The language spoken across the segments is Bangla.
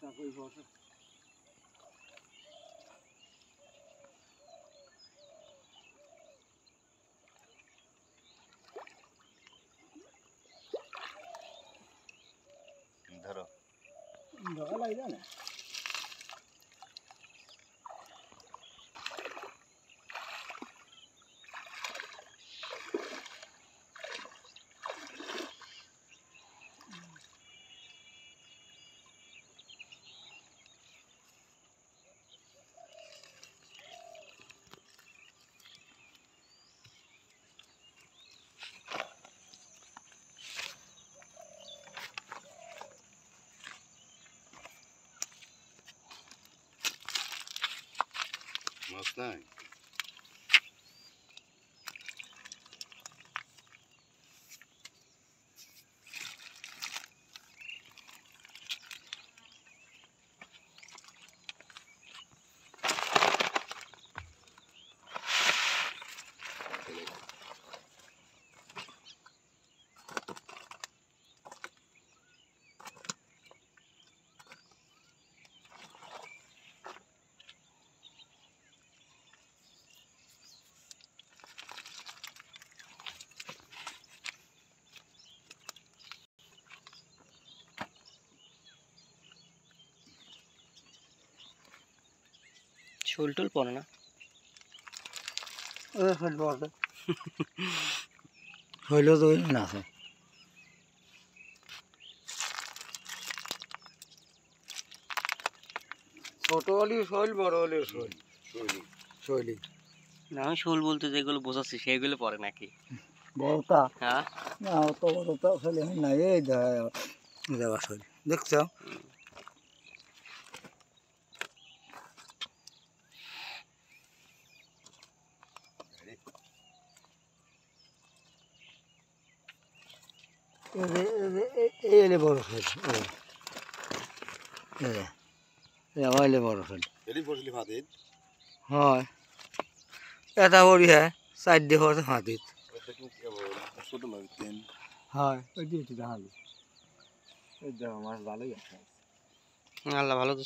Het daar voor je water. ধরো ধরা লাগে না মাছ নাই শোল টোল পড়ে না হইল তো না ছোট হলি শৈল বড় হলি শৈল শৈলি না আমি শোল বলতে যেগুলো বোঝাচ্ছি সেগুলো পরে নাকি বড়টা হ্যাঁ না অত বড়টা শৈল নাই এই দেওয়া শৈল দেখছো এলে বড় ফেল এলে বড় ফেল হয় এটা বড়ি হ্যাঁ চার দিয়ে হওয়া হাতিত হয় ওই দিয়ে হালি মাছ ভালোই আছে আল্লাহ ভালো তো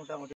মোটামুটি